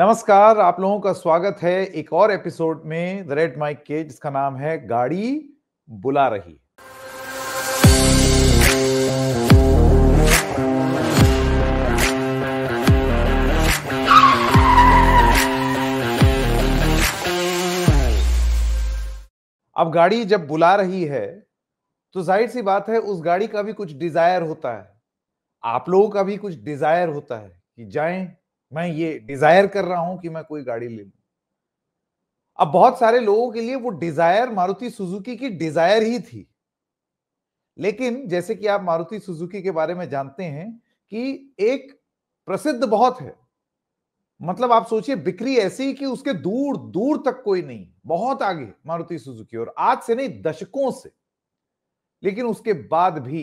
नमस्कार आप लोगों का स्वागत है एक और एपिसोड में द रेड माइक के जिसका नाम है गाड़ी बुला रही अब गाड़ी जब बुला रही है तो जाहिर सी बात है उस गाड़ी का भी कुछ डिजायर होता है आप लोगों का भी कुछ डिजायर होता है कि जाएं मैं ये डिजायर कर रहा हूं कि मैं कोई गाड़ी ले लू अब बहुत सारे लोगों के लिए वो डिजायर मारुति सुजुकी की डिजायर ही थी लेकिन जैसे कि आप मारुति सुजुकी के बारे में जानते हैं कि एक प्रसिद्ध बहुत है मतलब आप सोचिए बिक्री ऐसी कि उसके दूर दूर तक कोई नहीं बहुत आगे मारुति सुजुकी और आज से नहीं दशकों से लेकिन उसके बाद भी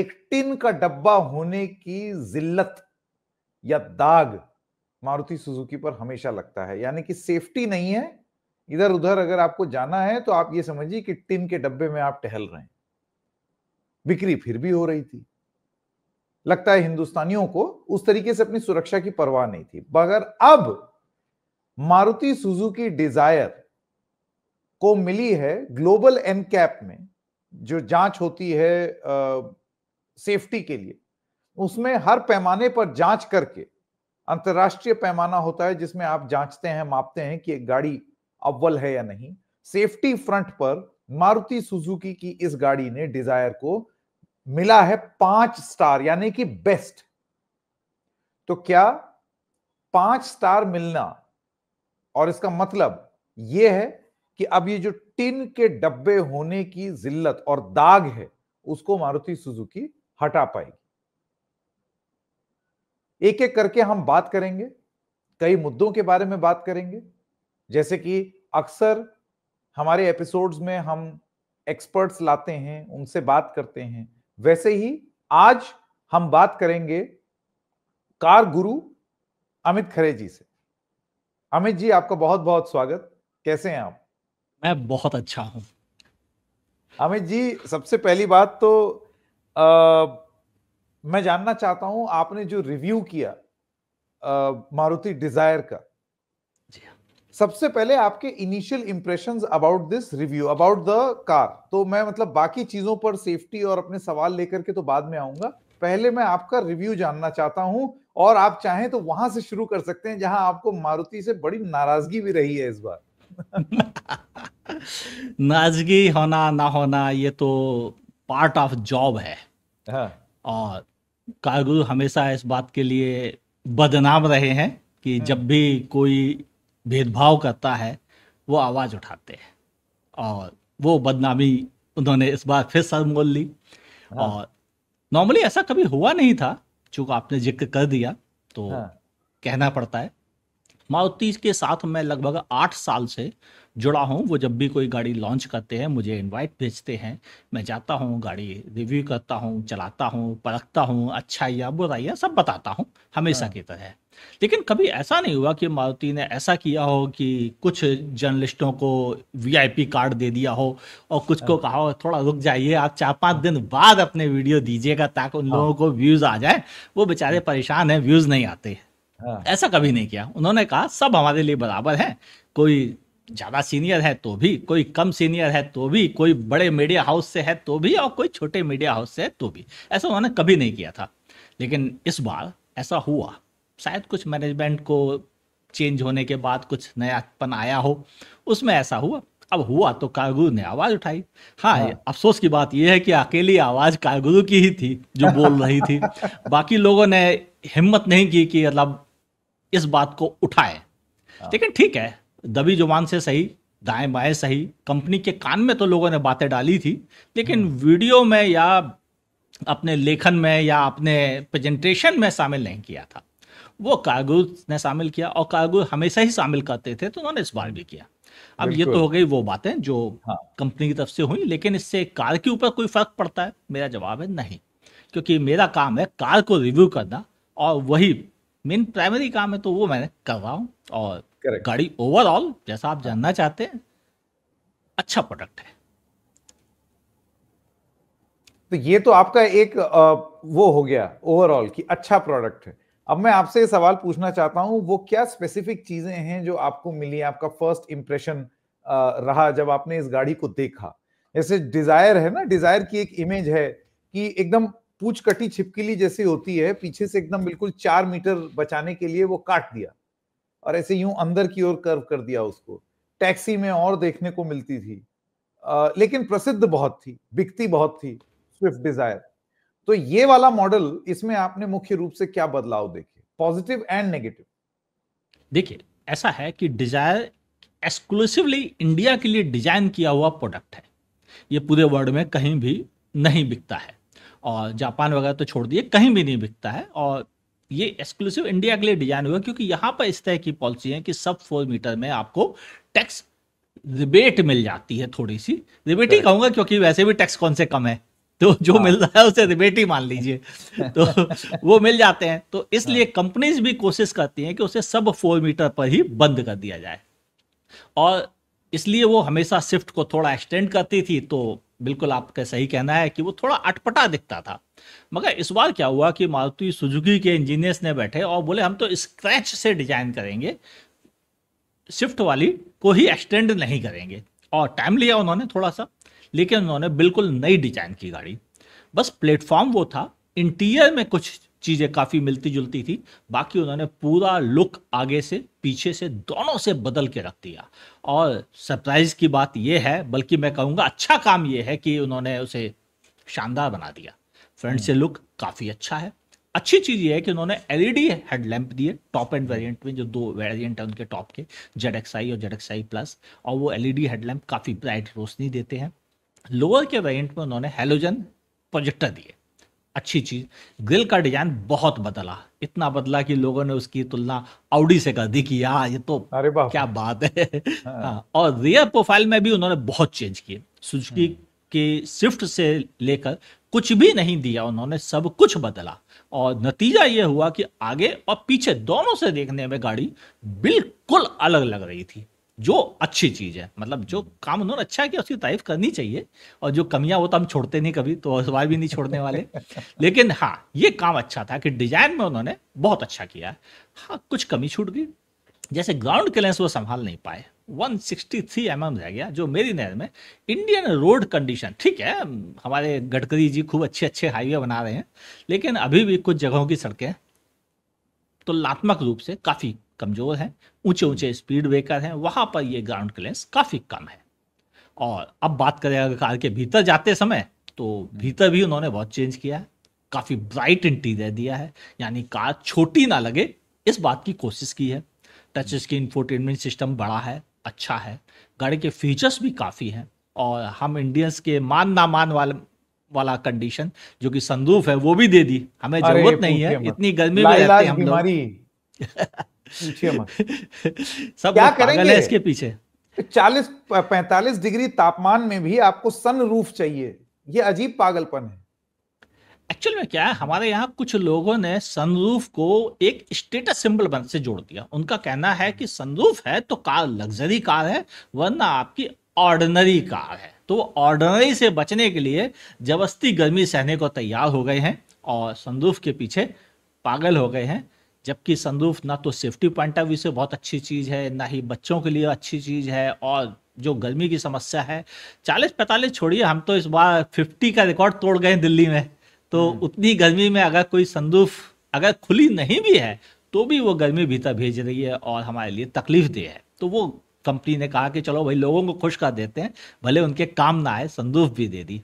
एक टिन का डब्बा होने की जिल्लत या दाग मारुति सुजुकी पर हमेशा लगता है यानी कि सेफ्टी नहीं है इधर उधर अगर आपको जाना है तो आप ये समझिए कि टिन के डब्बे में आप टहल रहे हैं बिक्री फिर भी हो रही थी लगता है हिंदुस्तानियों को उस तरीके से अपनी सुरक्षा की परवाह नहीं थी मगर अब मारुति सुजुकी डिजायर को मिली है ग्लोबल एनकैप में जो जांच होती है आ, सेफ्टी के लिए उसमें हर पैमाने पर जांच करके अंतर्राष्ट्रीय पैमाना होता है जिसमें आप जांचते हैं मापते हैं कि एक गाड़ी अव्वल है या नहीं सेफ्टी फ्रंट पर मारुति सुजुकी की इस गाड़ी ने डिजायर को मिला है पांच स्टार यानी कि बेस्ट तो क्या पांच स्टार मिलना और इसका मतलब यह है कि अब ये जो टिन के डब्बे होने की जिल्लत और दाग है उसको मारुति सुजुकी हटा पाएगी एक एक करके हम बात करेंगे कई मुद्दों के बारे में बात करेंगे जैसे कि अक्सर हमारे एपिसोड्स में हम एक्सपर्ट्स लाते हैं उनसे बात करते हैं वैसे ही आज हम बात करेंगे कार गुरु अमित खरे जी से अमित जी आपका बहुत बहुत स्वागत कैसे हैं आप मैं बहुत अच्छा हूं अमित जी सबसे पहली बात तो आ, मैं जानना चाहता हूं आपने जो रिव्यू किया मारुति डिजायर का जी हाँ। सबसे पहले आपके initial impression about this review about the car तो मैं मतलब बाकी चीजों पर सेफ्टी और अपने सवाल लेकर के तो बाद में आऊंगा पहले मैं आपका रिव्यू जानना चाहता हूं और आप चाहें तो वहां से शुरू कर सकते हैं जहां आपको मारुति से बड़ी नाराजगी भी रही है इस बार नाराजगी होना ना होना ये तो पार्ट ऑफ जॉब है हाँ। और कारगुरु हमेशा इस बात के लिए बदनाम रहे हैं कि हम्म। जब भी कोई भेदभाव करता है वो आवाज़ उठाते हैं और वो बदनामी उन्होंने इस बार फिर सर मोल ली हाँ। और नॉर्मली ऐसा कभी हुआ नहीं था चूँकि आपने जिक्र कर दिया तो हाँ। कहना पड़ता है मारुति के साथ मैं लगभग आठ साल से जुड़ा हूँ वो जब भी कोई गाड़ी लॉन्च करते हैं मुझे इनवाइट भेजते हैं मैं जाता हूँ गाड़ी रिव्यू करता हूँ चलाता हूँ परखता हूँ अच्छा या बुरा या सब बताता हूँ हमेशा हाँ। की तरह लेकिन कभी ऐसा नहीं हुआ कि मारुति ने ऐसा किया हो कि कुछ जर्नलिस्टों को वीआईपी कार्ड दे दिया हो और कुछ को हाँ। कहा हो थोड़ा रुक जाइए आप चार पाँच दिन बाद अपने वीडियो दीजिएगा ताकि उन हाँ। लोगों को व्यूज़ आ जाए वो बेचारे परेशान हैं व्यूज़ नहीं आते ऐसा कभी नहीं किया उन्होंने कहा सब हमारे लिए बराबर है कोई ज़्यादा सीनियर है तो भी कोई कम सीनियर है तो भी कोई बड़े मीडिया हाउस से है तो भी और कोई छोटे मीडिया हाउस से है तो भी ऐसा उन्होंने कभी नहीं किया था लेकिन इस बार ऐसा हुआ शायद कुछ मैनेजमेंट को चेंज होने के बाद कुछ नयापन आया हो उसमें ऐसा हुआ अब हुआ तो कारगुरु ने आवाज उठाई हाँ, हाँ। अफसोस की बात यह है कि अकेली आवाज कारगुरु की ही थी जो बोल रही थी बाकी लोगों ने हिम्मत नहीं की कि मतलब इस बात को उठाए हाँ। लेकिन ठीक है दबी जुबान से सही दाएं बाएं सही कंपनी के कान में तो लोगों ने बातें डाली थी लेकिन हम्म। वीडियो में या अपने लेखन में या अपने प्रेजेंटेशन में शामिल नहीं किया था वो कारगुल ने शामिल किया और कारगुल हमेशा ही शामिल करते थे तो उन्होंने इस बार भी किया अब ये तो हो गई वो बातें जो हाँ। कंपनी की तरफ से हुई लेकिन इससे कार के ऊपर कोई फर्क पड़ता है मेरा जवाब है नहीं क्योंकि मेरा काम है कार को रिव्यू करना और वही मेन प्राइमरी काम है तो वो मैंने कर रहा हूँ और करेक्ट गाड़ी ओवरऑल जैसा आप जानना चाहते हैं अच्छा प्रोडक्ट है तो ये तो आपका एक वो हो गया ओवरऑल कि अच्छा प्रोडक्ट है अब मैं आपसे सवाल पूछना चाहता हूं वो क्या स्पेसिफिक चीजें हैं जो आपको मिली आपका फर्स्ट इंप्रेशन रहा जब आपने इस गाड़ी को देखा जैसे डिजायर है ना डिजायर की एक इमेज है कि एकदम पूछ कटी छिपकली जैसी होती है पीछे से एकदम बिल्कुल चार मीटर बचाने के लिए वो काट दिया और ऐसे यूं अंदर की ओर कर्व कर दिया उसको टैक्सी में और देखने को मिलती थी आ, लेकिन प्रसिद्ध बहुत थी बिकती बहुत थी स्विफ्ट डिजायर तो ये वाला मॉडल इसमें आपने मुख्य रूप से क्या बदलाव देखे पॉजिटिव एंड नेगेटिव देखिए ऐसा है कि डिजायर एक्सक्लूसिवली इंडिया के लिए डिजाइन किया हुआ प्रोडक्ट है ये पूरे वर्ल्ड में कहीं भी नहीं बिकता है और जापान वगैरह तो छोड़ दिए कहीं भी नहीं बिकता है और ये एक्सक्लूसिव इंडिया के लिए डिजाइन हुआ क्योंकि यहां पर इस तरह की पॉलिसी है कि सब फोर मीटर में आपको टैक्स रिबेट मिल जाती है थोड़ी सी रिबेट ही कहूंगा क्योंकि वैसे भी टैक्स कौन से कम है तो जो हाँ। मिल रहा है उसे रिबेट ही मान लीजिए तो वो मिल जाते हैं तो इसलिए हाँ। कंपनीज भी कोशिश करती हैं कि उसे सब फोर मीटर पर ही बंद कर दिया जाए और इसलिए वो हमेशा शिफ्ट को थोड़ा एक्सटेंड करती थी तो बिल्कुल आपका सही कहना है कि वो थोड़ा अटपटा दिखता था मगर इस बार क्या हुआ कि मारुति सुजुकी के इंजीनियर्स ने बैठे और बोले हम तो स्क्रैच से डिजाइन करेंगे स्विफ्ट वाली को ही एक्सटेंड नहीं करेंगे और टाइम लिया उन्होंने थोड़ा सा लेकिन उन्होंने बिल्कुल नई डिजाइन की गाड़ी बस प्लेटफॉर्म वो था इंटीरियर में कुछ चीज़ें काफ़ी मिलती जुलती थी बाकी उन्होंने पूरा लुक आगे से पीछे से दोनों से बदल के रख दिया और सरप्राइज की बात यह है बल्कि मैं कहूँगा अच्छा काम यह है कि उन्होंने उसे शानदार बना दिया फ्रंट से लुक हम्म। काफ़ी अच्छा है अच्छी चीज़ ये है कि उन्होंने एलईडी हेडलैम्प e दिए टॉप एंड वेरिएंट में जो दो वेरिएंट हैं उनके टॉप के जेड और जेड प्लस और वो एलईडी हेडलैम्प काफ़ी ब्राइट रोशनी देते हैं लोअर के वेरिएंट में उन्होंने हेलोजन प्रोजेक्टर दिए अच्छी चीज़ ग्रिल का डिजाइन बहुत बदला इतना बदला कि लोगों ने उसकी तुलना आउडी से कर दी कि यार ये तो अरे क्या बात है हाँ।, हाँ और रियर प्रोफाइल में भी उन्होंने बहुत चेंज किए सुजुकी हम्म। के स्विफ्ट से लेकर कुछ भी नहीं दिया उन्होंने सब कुछ बदला और नतीजा ये हुआ कि आगे और पीछे दोनों से देखने में गाड़ी बिल्कुल अलग लग रही थी जो अच्छी चीज है मतलब जो काम उन्होंने अच्छा किया उसकी तारीफ करनी चाहिए और जो कमियां वो तो हम छोड़ते नहीं कभी तो अखबार भी नहीं छोड़ने वाले लेकिन हाँ ये काम अच्छा था कि डिजाइन में उन्होंने बहुत अच्छा किया हाँ कुछ कमी छूट गई जैसे ग्राउंड क्लियरेंस वो संभाल नहीं पाए 163 mm रह गया जो मेरी नज़र में इंडियन रोड कंडीशन ठीक है हमारे गडकरी जी खूब अच्छे अच्छे हाईवे बना रहे हैं लेकिन अभी भी कुछ जगहों की सड़कें तुलनात्मक रूप से काफ़ी कमज़ोर हैं ऊंचे ऊंचे स्पीड ब्रेकर हैं वहाँ पर ये ग्राउंड क्लियरेंस काफ़ी कम है और अब बात करें अगर कार के भीतर जाते समय तो भीतर भी उन्होंने बहुत चेंज किया है काफ़ी ब्राइट इंटीरियर दिया है यानी कार छोटी ना लगे इस बात की कोशिश की है टच स्क्रीन इंफोटेनमेंट सिस्टम बड़ा है अच्छा है गाड़ी के फीचर्स भी काफ़ी हैं और हम इंडियंस के मान ना मान वाले वाला कंडीशन जो कि संदूफ है वो भी दे दी हमें जरूरत नहीं है इतनी गर्मी में रहते हम लोग सब क्या करेंगे इसके पीछे चालीस पैंतालीस डिग्री तापमान में भी आपको सन रूफ चाहिए ये अजीब पागलपन है एक्चुअल में क्या है हमारे यहाँ कुछ लोगों ने सनरूफ को एक स्टेटस सिंबल बन से जोड़ दिया उनका कहना है कि सनरूफ है तो कार लग्जरी कार है वरना आपकी ऑर्डनरी कार है तो वो ऑर्डनरी से बचने के लिए जबस्ती गर्मी सहने को तैयार हो गए हैं और सनरूफ के पीछे पागल हो गए हैं जबकि संदूफ ना तो सेफ्टी पॉइंट ऑफ व्यू से बहुत अच्छी चीज़ है ना ही बच्चों के लिए अच्छी चीज़ है और जो गर्मी की समस्या है चालीस पैंतालीस छोड़िए हम तो इस बार फिफ्टी का रिकॉर्ड तोड़ गए दिल्ली में तो हम्म। उतनी गर्मी में अगर कोई संदूफ अगर खुली नहीं भी है तो भी वो गर्मी भीतर भेज रही है और हमारे लिए तकलीफ दे है तो वो कंपनी ने कहा कि चलो भाई लोगों को खुश कर देते हैं भले उनके काम ना आए संदूफ भी दे दी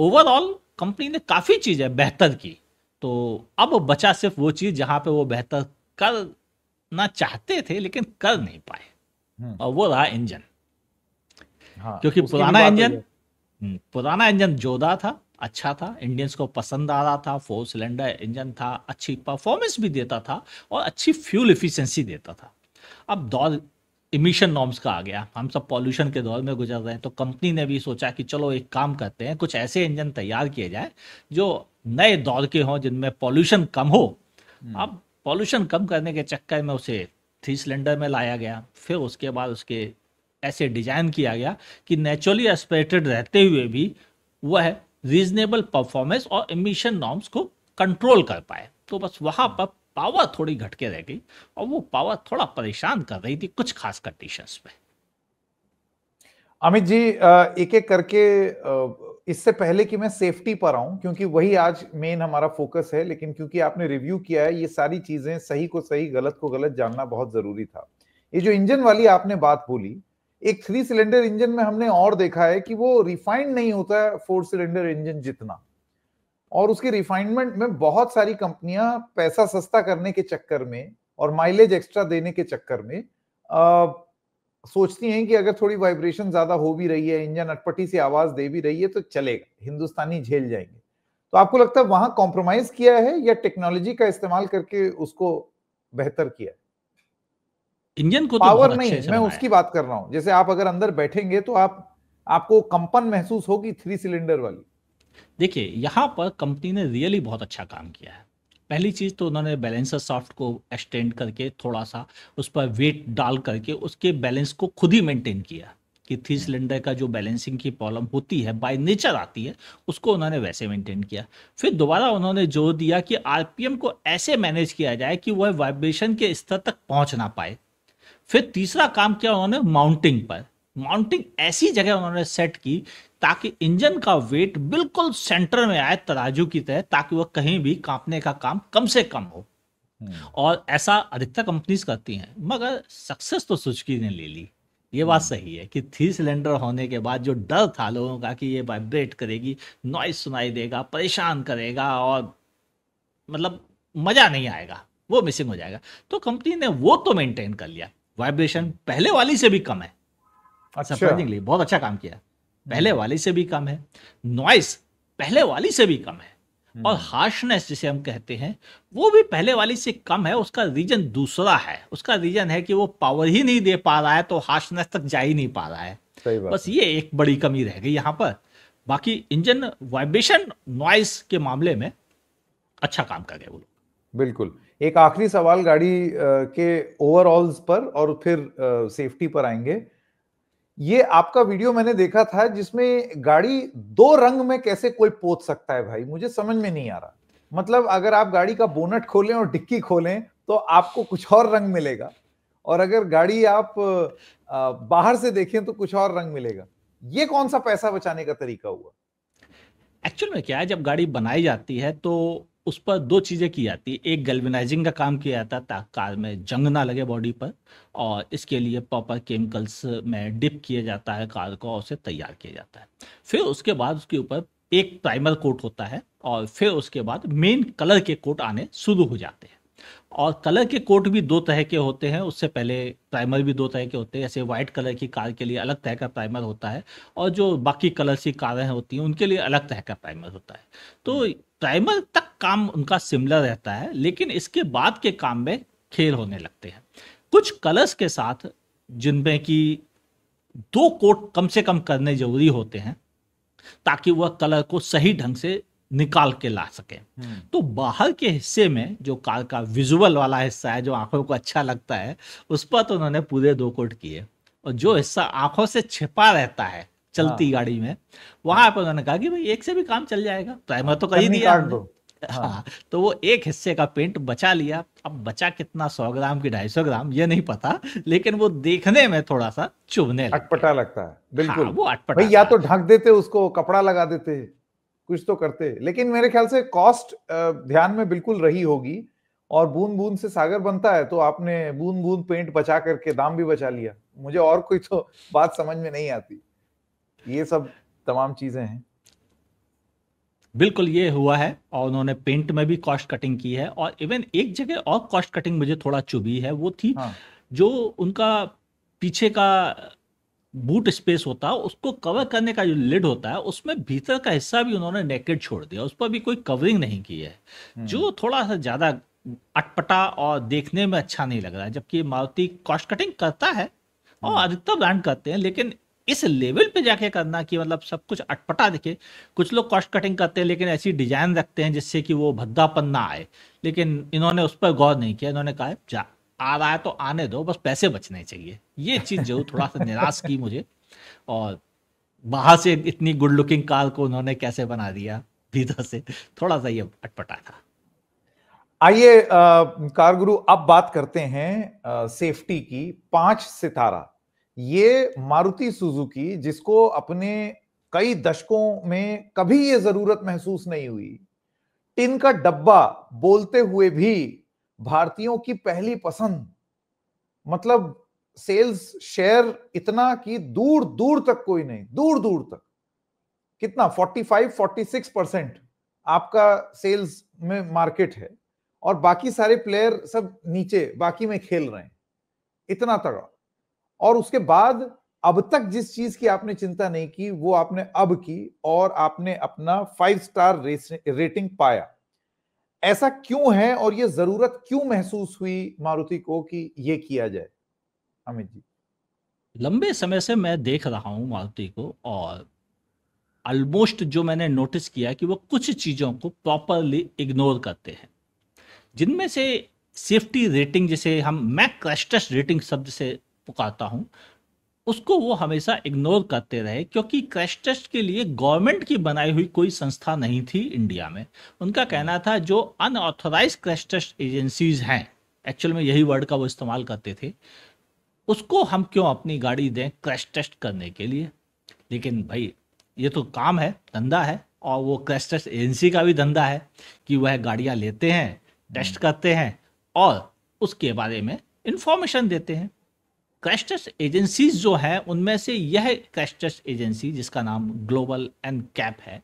ओवरऑल कंपनी ने काफ़ी चीज़ें बेहतर की तो अब बचा सिर्फ वो चीज़ जहां पे वो बेहतर करना चाहते थे लेकिन कर नहीं पाए हम्म। और वो रहा इंजन हाँ, क्योंकि हम्म, पुराना इंजन पुराना इंजन जोदा था अच्छा था इंडियंस को पसंद आ रहा था फोर सिलेंडर इंजन था अच्छी परफॉर्मेंस भी देता था और अच्छी फ्यूल इफिशेंसी देता था अब दौर इमिशन नॉर्म्स का आ गया हम सब पॉल्यूशन के दौर में गुजर रहे हैं तो कंपनी ने भी सोचा कि चलो एक काम करते हैं कुछ ऐसे इंजन तैयार किए जाए जो नए दौर के हों जिनमें पॉल्यूशन कम हो हम्म। अब पॉल्यूशन कम करने के चक्कर में उसे थ्री सिलेंडर में लाया गया फिर उसके बाद उसके ऐसे डिजाइन किया गया कि नेचुरली एस्पिरेटेड रहते हुए भी वह रीजनेबल परफॉर्मेंस और इमिशन नॉर्म्स को कंट्रोल कर पाए तो बस वहाँ हम्म। पर पावर थोड़ी घटके रह गई और वो पावर थोड़ा परेशान कर रही थी कुछ खास कंडीशंस में अमित जी एक एक करके इससे पहले कि मैं सेफ्टी पर आऊं क्योंकि वही आज मेन हमारा फोकस है लेकिन क्योंकि आपने रिव्यू किया है ये सारी चीजें सही को सही गलत को गलत जानना बहुत जरूरी था ये जो इंजन वाली आपने बात बोली एक थ्री सिलेंडर इंजन में हमने और देखा है कि वो रिफाइंड नहीं होता है फोर सिलेंडर इंजन जितना और उसकी रिफाइनमेंट में बहुत सारी कंपनियां पैसा सस्ता करने के चक्कर में और माइलेज एक्स्ट्रा देने के चक्कर में अः सोचती हैं कि अगर थोड़ी वाइब्रेशन ज्यादा हो भी रही है इंजन अटपटी से आवाज दे भी रही है तो चलेगा हिंदुस्तानी झेल जाएंगे तो आपको लगता है वहां कॉम्प्रोमाइज किया है या टेक्नोलॉजी का इस्तेमाल करके उसको बेहतर किया है इंजन को पावर तो नहीं मैं उसकी बात कर रहा हूँ जैसे आप अगर अंदर बैठेंगे तो आप आपको कंपन महसूस होगी थ्री सिलेंडर वाली देखिए यहाँ पर कंपनी ने रियली बहुत अच्छा काम किया है पहली चीज़ तो उन्होंने बैलेंसर सॉफ्ट को एक्सटेंड करके थोड़ा सा उस पर वेट डाल करके उसके बैलेंस को खुद ही मेंटेन किया कि थ्री सिलेंडर का जो बैलेंसिंग की प्रॉब्लम होती है बाय नेचर आती है उसको उन्होंने वैसे मेंटेन किया फिर दोबारा उन्होंने जोर दिया कि आरपीएम को ऐसे मैनेज किया जाए कि वह वाइब्रेशन के स्तर तक पहुंच ना पाए फिर तीसरा काम किया उन्होंने माउंटिंग पर माउंटिंग ऐसी जगह उन्होंने सेट की ताकि इंजन का वेट बिल्कुल सेंटर में आए तराजू की तरह ताकि वह कहीं भी कांपने का काम कम से कम हो हम्म। और ऐसा अधिकतर कंपनीज करती हैं मगर सक्सेस तो सुचकी ने ले ली ये बात हम्म। सही है कि थ्री सिलेंडर होने के बाद जो डर था लोगों का कि ये वाइब्रेट करेगी नॉइज सुनाई देगा परेशान करेगा और मतलब मज़ा नहीं आएगा वो मिसिंग हो जाएगा तो कंपनी ने वो तो मेंटेन कर लिया वाइब्रेशन पहले वाली से भी कम है अच्छा। बहुत अच्छा काम किया पहले वाली से भी कम है नॉइस पहले वाली से भी कम है हम्म। और हार्शनेस जिसे हम कहते हैं वो भी पहले वाली से कम है उसका रीजन दूसरा है उसका रीजन है कि वो पावर ही नहीं दे पा रहा है तो हार्शनेस तक जा ही नहीं पा रहा है बस ये एक बड़ी कमी रह गई यहाँ पर बाकी इंजन वाइब्रेशन नॉइस के मामले में अच्छा काम कर गए वो लोग बिल्कुल एक आखिरी सवाल गाड़ी के ओवरऑल्स पर और फिर सेफ्टी पर आएंगे ये आपका वीडियो मैंने देखा था जिसमें गाड़ी दो रंग में कैसे कोई पोत सकता है भाई मुझे समझ में नहीं आ रहा मतलब अगर आप गाड़ी का बोनट खोलें और डिक्की खोलें तो आपको कुछ और रंग मिलेगा और अगर गाड़ी आप बाहर से देखें तो कुछ और रंग मिलेगा ये कौन सा पैसा बचाने का तरीका हुआ एक्चुअल में क्या है जब गाड़ी बनाई जाती है तो उस पर दो चीज़ें की जाती है एक गल्वेनाइजिंग का काम किया जाता है ताकि कार में जंग ना लगे बॉडी पर और इसके लिए प्रॉपर केमिकल्स में डिप किया जाता है कार को और उसे तैयार किया जाता है फिर उसके बाद उसके ऊपर एक प्राइमर कोट होता है और फिर उसके बाद मेन कलर के कोट आने शुरू हो जाते हैं और कलर के कोट भी दो तरह के होते हैं उससे पहले प्राइमर भी दो तरह के होते हैं जैसे व्हाइट कलर की कार के लिए अलग तरह का प्राइमर होता है और जो बाकी कलर की कारें होती हैं उनके लिए अलग तरह का प्राइमर होता है तो प्राइमर तक काम उनका सिमिलर रहता है लेकिन इसके बाद के काम में खेल होने लगते हैं कुछ कलर्स के साथ जिनमें कि दो कोट कम से कम करने जरूरी होते हैं ताकि वह कलर को सही ढंग से निकाल के ला सके हम्म। तो बाहर के हिस्से में जो कार का विजुअल वाला हिस्सा है जो आंखों को अच्छा लगता है उस पर तो उन्होंने पूरे दो कोट किए और जो हिस्सा आंखों से छिपा रहता है चलती हाँ। गाड़ी में वहां पर उन्होंने कहा कि भाई एक से भी काम चल जाएगा प्राइमर तो, तो कहीं दिया हाँ।, हाँ तो वो एक हिस्से का पेंट बचा लिया अब बचा कितना सौ ग्राम की ढाई सौ ग्राम ये नहीं पता लेकिन वो देखने में थोड़ा सा चुभने अटपटा लगता है हाँ, बिल्कुल हाँ, वो अटपटा या तो ढक देते उसको कपड़ा लगा देते कुछ तो करते लेकिन मेरे ख्याल से कॉस्ट ध्यान में बिल्कुल रही होगी और बूंद बूंद से सागर बनता है तो आपने बूंद बूंद पेंट बचा करके दाम भी बचा लिया मुझे और कोई तो बात समझ में नहीं आती ये सब तमाम चीज़ें हैं बिल्कुल ये हुआ है और उन्होंने पेंट में भी कॉस्ट कटिंग की है और इवन एक जगह और कॉस्ट कटिंग मुझे थोड़ा चुभी है वो थी हाँ। जो उनका पीछे का बूट स्पेस होता है उसको कवर करने का जो लिड होता है उसमें भीतर का हिस्सा भी उन्होंने नेकेड छोड़ दिया उस पर भी कोई कवरिंग नहीं की है हम्म। जो थोड़ा सा ज़्यादा अटपटा और देखने में अच्छा नहीं लग रहा है जबकि मारुति कॉस्ट कटिंग करता है और हम्म। अधिकतर ब्रांड करते हैं लेकिन इस लेवल पे जाके करना कि मतलब सब कुछ अटपटा दिखे कुछ लोग कॉस्ट कटिंग करते हैं लेकिन ऐसी डिजाइन रखते हैं जिससे कि वो भद्दापन ना आए लेकिन इन्होंने उस पर गौर नहीं किया इन्होंने कहा जा आ रहा है तो आने दो बस पैसे बचने चाहिए ये चीज़ जरूर थोड़ा सा निराश की मुझे और बाहर से इतनी गुड लुकिंग कार को उन्होंने कैसे बना दिया भीतर से थोड़ा सा ये अटपटा था आइए कारगुरु अब बात करते हैं आ, सेफ्टी की पांच सितारा ये मारुति सुजुकी जिसको अपने कई दशकों में कभी ये जरूरत महसूस नहीं हुई टिन का डब्बा बोलते हुए भी भारतीयों की पहली पसंद मतलब सेल्स शेयर इतना कि दूर दूर तक कोई नहीं दूर दूर तक कितना 45 46 परसेंट आपका सेल्स में मार्केट है और बाकी सारे प्लेयर सब नीचे बाकी में खेल रहे हैं इतना तगड़ा और उसके बाद अब तक जिस चीज की आपने चिंता नहीं की वो आपने अब की और आपने अपना फाइव स्टार रेटिंग पाया ऐसा क्यों है और ये जरूरत क्यों महसूस हुई मारुति को कि ये किया जाए अमित जी लंबे समय से मैं देख रहा हूं मारुति को और ऑलमोस्ट जो मैंने नोटिस किया कि वो कुछ चीज़ों को प्रॉपरली इग्नोर करते हैं जिनमें से सेफ्टी रेटिंग जिसे हम मैक क्रैश रेटिंग शब्द से पुकारता हूँ उसको वो हमेशा इग्नोर करते रहे क्योंकि क्रैश टेस्ट के लिए गवर्नमेंट की बनाई हुई कोई संस्था नहीं थी इंडिया में उनका कहना था जो अनऑथोराइज क्रैश टेस्ट एजेंसीज हैं एक्चुअल में यही वर्ड का वो इस्तेमाल करते थे उसको हम क्यों अपनी गाड़ी दें क्रैश टेस्ट करने के लिए लेकिन भाई ये तो काम है धंधा है और वो क्रैश टेस्ट एजेंसी का भी धंधा है कि वह गाड़ियाँ लेते हैं टेस्ट हम्म। करते हैं और उसके बारे में इंफॉर्मेशन देते हैं क्रस्टस एजेंसीज जो हैं उनमें से यह क्रस्टस एजेंसी जिसका नाम ग्लोबल एंड कैप है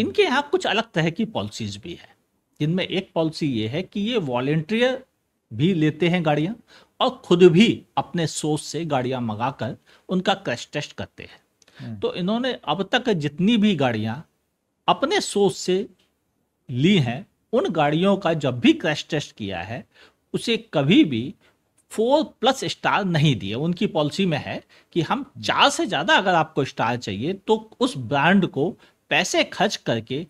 इनके यहाँ कुछ अलग तरह की पॉलिसीज भी है जिनमें एक पॉलिसी ये है कि ये वॉल्टियर भी लेते हैं गाड़ियाँ और खुद भी अपने सोर्स से गाड़ियाँ मंगा कर उनका क्रैश टेस्ट करते हैं हम्म। तो इन्होंने अब तक जितनी भी गाड़ियाँ अपने सोर्स से ली हैं उन गाड़ियों का जब भी क्रैश टेस्ट किया है उसे कभी भी फोर प्लस स्टार नहीं दिए उनकी पॉलिसी में है कि हम चार से ज़्यादा अगर आपको स्टार चाहिए तो उस ब्रांड को पैसे खर्च करके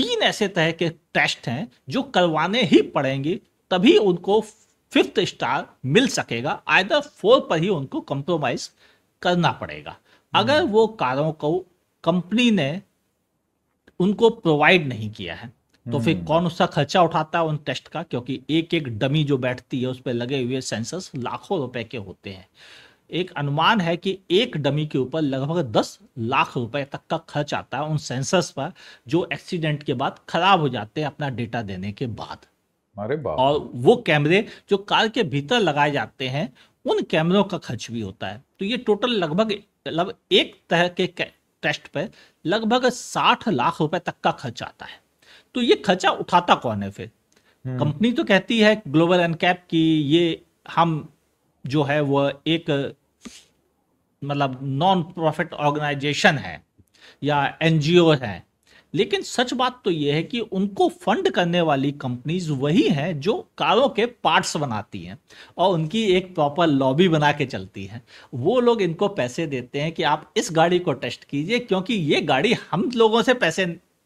तीन ऐसे तरह के टेस्ट हैं जो करवाने ही पड़ेंगे तभी उनको फिफ्थ स्टार मिल सकेगा आयदर फोर पर ही उनको कंप्रोमाइज करना पड़ेगा अगर हम्म। वो कारों को कंपनी ने उनको प्रोवाइड नहीं किया है तो फिर हम्म। कौन उसका खर्चा उठाता है उन टेस्ट का क्योंकि एक एक डमी जो बैठती है उस पर लगे हुए सेंसर्स लाखों रुपए के होते हैं एक अनुमान है कि एक डमी के ऊपर लगभग दस लाख रुपए तक का खर्च आता है उन सेंसर्स पर जो एक्सीडेंट के बाद खराब हो जाते हैं अपना डेटा देने के बाद और वो कैमरे जो कार के भीतर लगाए जाते हैं उन कैमरों का खर्च भी होता है तो ये टोटल लगभग मतलब एक तरह के टेस्ट पर लगभग साठ लाख रुपए तक का खर्च आता है तो ये खर्चा उठाता कौन है फिर हम्म। कंपनी तो कहती है ग्लोबल एनकैप की ये हम जो है वह एक मतलब नॉन प्रॉफिट ऑर्गेनाइजेशन है या एनजीओ है लेकिन सच बात तो यह है कि उनको फंड करने वाली कंपनीज वही हैं जो कारों के पार्ट्स बनाती हैं और उनकी एक प्रॉपर लॉबी बना के चलती है वो लोग इनको पैसे देते हैं कि आप इस गाड़ी को टेस्ट कीजिए क्योंकि ये गाड़ी हम लोगों से पैसे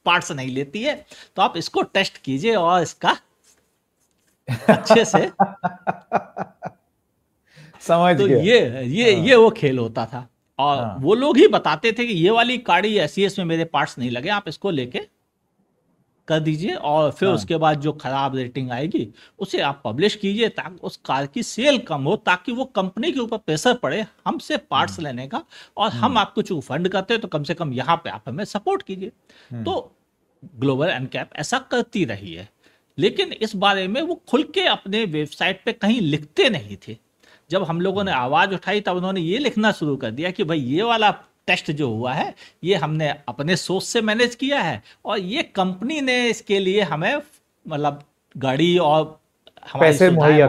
पार्ट्स नहीं लेती है तो आप इसको टेस्ट कीजिए और इसका अच्छे से समझ तो ये ये हाँ। ये वो खेल होता था और हाँ। वो लोग ही बताते थे कि ये वाली गाड़ी एस में मेरे पार्ट्स नहीं लगे आप इसको लेके कर दीजिए और फिर हाँ। उसके बाद जो खराब रेटिंग आएगी उसे आप पब्लिश कीजिए ताकि उस कार की सेल कम हो ताकि वो कंपनी के ऊपर प्रेशर पड़े हमसे पार्ट्स हाँ। लेने का और हम आपको चूँ फंड करते हैं तो कम से कम यहाँ पे आप हमें सपोर्ट कीजिए हाँ। तो ग्लोबल एनकैप ऐसा करती रही है लेकिन इस बारे में वो खुल के अपने वेबसाइट पे कहीं लिखते नहीं थे जब हम लोगों ने आवाज़ उठाई तब उन्होंने ये लिखना शुरू कर दिया कि भाई ये वाला टेस्ट जो हुआ है ये हमने अपने सोच से मैनेज किया है और ये कंपनी ने इसके लिए हमें मतलब गाड़ी और हमारे मुहैया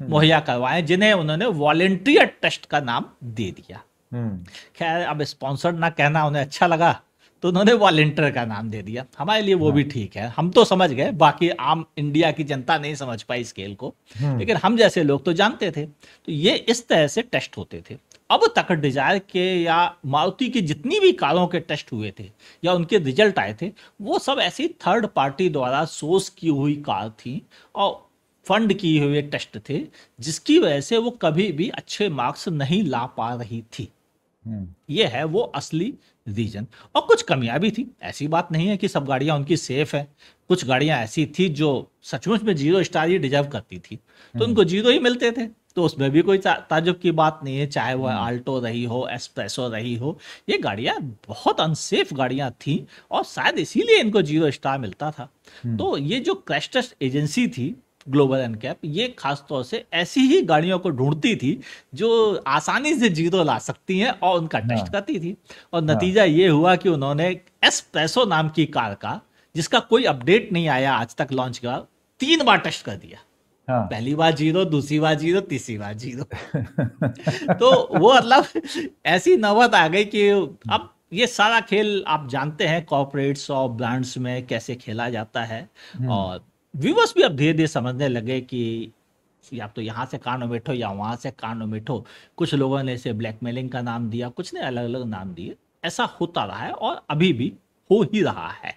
हम्म। मुहैया करवाए जिन्हें उन्होंने वॉलेंटियर टेस्ट का नाम दे दिया हम्म। खैर अब स्पॉन्सर्ड ना कहना उन्हें अच्छा लगा तो उन्होंने वॉलेंटियर का नाम दे दिया हमारे लिए वो भी हाँ। ठीक है हम तो समझ गए बाकी आम इंडिया की जनता नहीं समझ पाई स्केल को हाँ। लेकिन हम जैसे लोग तो जानते थे तो ये इस तरह से टेस्ट होते थे अब तक डिजायर के या मारुति की जितनी भी कारों के टेस्ट हुए थे या उनके रिजल्ट आए थे वो सब ऐसी थर्ड पार्टी द्वारा सोर्स की हुई कार थी और फंड किए हुए टेस्ट थे जिसकी वजह से वो कभी भी अच्छे मार्क्स नहीं ला पा रही थी हाँ। ये है वो असली रीजन और कुछ कमियां भी थी ऐसी बात नहीं है कि सब गाड़ियां उनकी सेफ है कुछ गाड़ियां ऐसी थी जो सचमुच में जीरो स्टार ही डिजर्व करती थी तो हम्म। उनको जीरो ही मिलते थे तो उसमें भी कोई ताजुब की बात नहीं है चाहे वह आल्टो हम्म। रही हो एक्सप्रेसो रही हो ये गाड़ियाँ बहुत अनसेफ गाड़ियाँ थीं और शायद इसीलिए इनको जीरो स्टार मिलता था हम्म। तो ये जो क्रैश टेस्ट एजेंसी थी ग्लोबल एनकैप ये खासतौर से ऐसी ही गाड़ियों को ढूंढती थी जो आसानी से जीरो ला सकती हैं और उनका हाँ। टेस्ट करती थी और हाँ। नतीजा ये हुआ कि उन्होंने एसप्रेसो नाम की कार का जिसका कोई अपडेट नहीं आया आज तक लॉन्च का तीन बार टेस्ट कर दिया हाँ। पहली बार जीरो दूसरी बार जीरो तीसरी बार जीरो तो वो मतलब ऐसी नौबत आ गई कि अब ये सारा खेल आप जानते हैं कॉर्पोरेट्स और ब्रांड्स में कैसे खेला जाता है हम्म। और व्यूवर्स भी अब धीरे धीरे समझने लगे कि या तो यहाँ से कानों उमेठो या वहाँ से कानों उमेठो कुछ लोगों ने इसे ब्लैकमेलिंग का नाम दिया कुछ ने अलग अलग नाम दिए ऐसा होता रहा है और अभी भी हो ही रहा है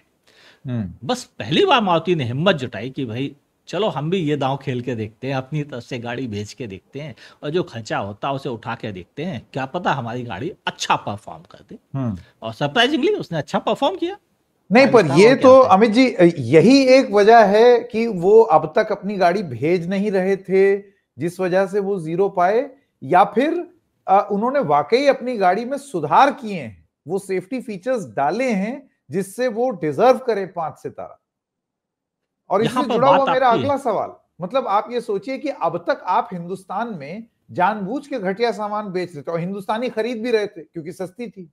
हम्म। बस पहली बार मारुति ने हिम्मत जुटाई कि भाई चलो हम भी ये दांव खेल के देखते हैं अपनी तरफ से गाड़ी भेज के देखते हैं और जो खर्चा होता है उसे उठा के देखते हैं क्या पता हमारी गाड़ी अच्छा परफॉर्म कर दे हम्म। और सरप्राइजिंगली उसने अच्छा परफॉर्म किया नहीं पर ये तो अमित जी यही एक वजह है कि वो अब तक अपनी गाड़ी भेज नहीं रहे थे जिस वजह से वो जीरो पाए या फिर आ, उन्होंने वाकई अपनी गाड़ी में सुधार किए हैं वो सेफ्टी फीचर्स डाले हैं जिससे वो डिजर्व करे पांच सितारा और इससे जुड़ा हुआ मेरा अगला सवाल मतलब आप ये सोचिए कि अब तक आप हिंदुस्तान में जानबूझ के घटिया सामान बेच रहे थे और हिंदुस्तानी खरीद भी रहे थे क्योंकि सस्ती थी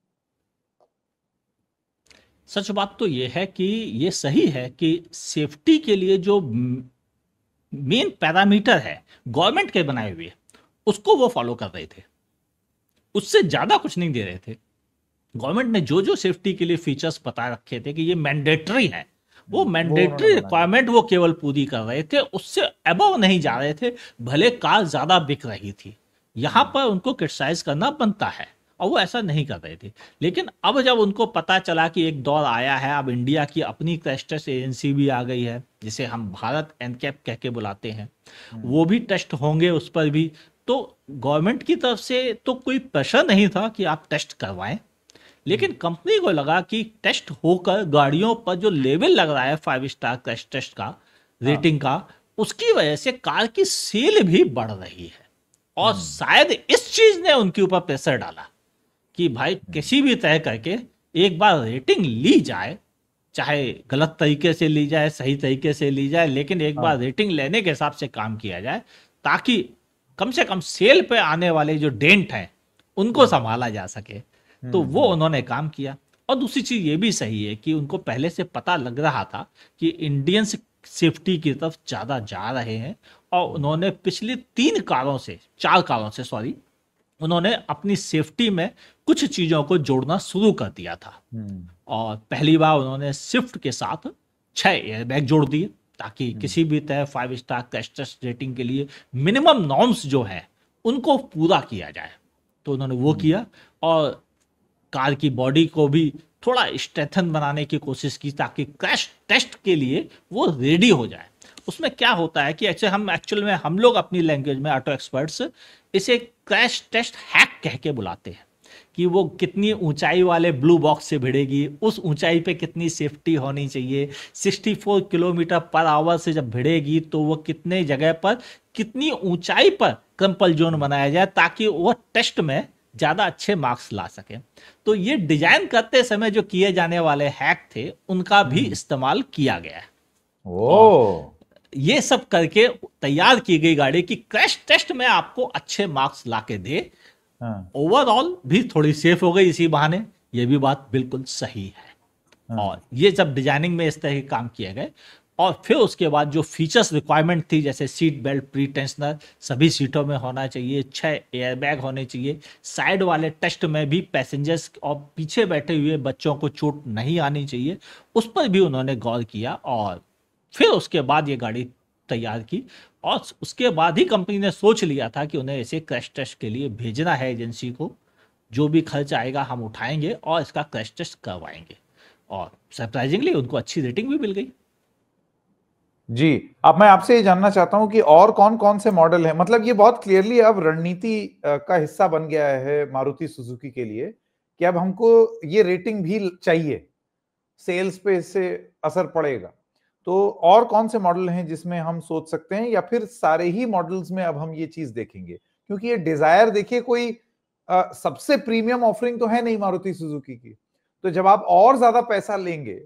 सच बात तो ये है कि ये सही है कि सेफ्टी के लिए जो मेन पैरामीटर है गवर्नमेंट के बनाए हुए उसको वो फॉलो कर रहे थे उससे ज़्यादा कुछ नहीं दे रहे थे गवर्नमेंट ने जो जो सेफ्टी के लिए फीचर्स बता रखे थे कि ये मैंडेटरी है वो मैंडेटरी रिक्वायरमेंट वो केवल पूरी कर रहे थे उससे अबव नहीं जा रहे थे भले कार ज़्यादा बिक रही थी यहां हाँ। पर उनको क्रिटिसाइज करना बनता है और वो ऐसा नहीं कर रहे थे लेकिन अब जब उनको पता चला कि एक दौर आया है अब इंडिया की अपनी टेस्टर्स एजेंसी भी आ गई है जिसे हम भारत एनकैप कह के बुलाते हैं हम्म। वो भी टेस्ट होंगे उस पर भी तो गवर्नमेंट की तरफ से तो कोई प्रेशर नहीं था कि आप टेस्ट करवाएं लेकिन हम्म। कंपनी को लगा कि टेस्ट होकर गाड़ियों पर जो लेवल लग रहा है फाइव स्टार क्रैश टेस्ट का हाँ। रेटिंग का उसकी वजह से कार की सेल भी बढ़ रही है और हम्म। शायद इस चीज ने उनके ऊपर प्रेशर डाला कि भाई किसी भी तय करके एक बार रेटिंग ली जाए चाहे गलत तरीके से ली जाए सही तरीके से ली जाए लेकिन एक हाँ। बार रेटिंग लेने के हिसाब से काम किया जाए ताकि कम से कम सेल पे आने वाले जो डेंट हैं उनको हाँ। संभाला जा सके हम्म, तो वो हम्म। उन्होंने काम किया और दूसरी चीज ये भी सही है कि उनको पहले से पता लग रहा था कि इंडियंस सेफ्टी की तरफ ज्यादा जा रहे हैं और उन्होंने पिछली तीन कारों से चार कारों से सॉरी उन्होंने अपनी सेफ्टी में कुछ चीजों को जोड़ना शुरू कर दिया था हम्म। और पहली बार उन्होंने स्विफ्ट के साथ छह एयरबैग जोड़ दिए ताकि हम्म। किसी भी तरह five star crash test rating के लिए मिनिमम नॉर्म्स जो है उनको पूरा किया जाए तो उन्होंने वो हम्म। किया और कार की बॉडी को भी थोड़ा स्ट्रेथन बनाने की कोशिश की ताकि क्रैश टेस्ट के लिए वो रेडी हो जाए उसमें क्या होता है कि एक्चुअली हम एक्चुअल में हम लोग अपनी लैंग्वेज में ऑटो एक्सपर्ट्स इसे क्रैश टेस्ट हैक कह के बुलाते हैं कि वो कितनी ऊंचाई वाले ब्लू बॉक्स से भिड़ेगी उस ऊंचाई पे कितनी सेफ्टी होनी चाहिए 64 किलोमीटर पर आवर से जब भिड़ेगी तो वो कितने जगह पर कितनी ऊंचाई पर कंपल जोन बनाया जाए ताकि वो टेस्ट में ज़्यादा अच्छे मार्क्स ला सकें तो ये डिजाइन करते समय जो किए जाने वाले हैक थे उनका भी हम्म। इस्तेमाल किया गया है ये सब करके तैयार की गई गाड़ी की क्रैश टेस्ट में आपको अच्छे मार्क्स ला के दे ओवरऑल हाँ। भी थोड़ी सेफ हो गई इसी बहाने ये भी बात बिल्कुल सही है हाँ। और ये जब डिजाइनिंग में इस तरह के काम किए गए और फिर उसके बाद जो फीचर्स रिक्वायरमेंट थी जैसे सीट बेल्ट प्री टेंशनर सभी सीटों में होना चाहिए छः एयरबैग होने चाहिए साइड वाले टेस्ट में भी पैसेंजर्स और पीछे बैठे हुए बच्चों को चोट नहीं आनी चाहिए उस पर भी उन्होंने गौर किया और फिर उसके बाद ये गाड़ी तैयार की और उसके बाद ही कंपनी ने सोच लिया था कि उन्हें इसे क्रैश टेस्ट के लिए भेजना है एजेंसी को जो भी खर्च आएगा हम उठाएंगे और इसका क्रैश टेस्ट करवाएंगे और सरप्राइजिंगली उनको अच्छी रेटिंग भी मिल गई जी अब मैं आपसे ये जानना चाहता हूँ कि और कौन कौन से मॉडल हैं मतलब ये बहुत क्लियरली अब रणनीति का हिस्सा बन गया है मारुति सुजुकी के लिए कि अब हमको ये रेटिंग भी चाहिए सेल्स पे इससे असर पड़ेगा तो और कौन से मॉडल हैं जिसमें हम सोच सकते हैं या फिर सारे ही मॉडल्स में अब हम ये चीज देखेंगे क्योंकि ये डिजायर देखिए कोई आ, सबसे प्रीमियम ऑफरिंग तो है नहीं मारुति सुजुकी की तो जब आप और ज्यादा पैसा लेंगे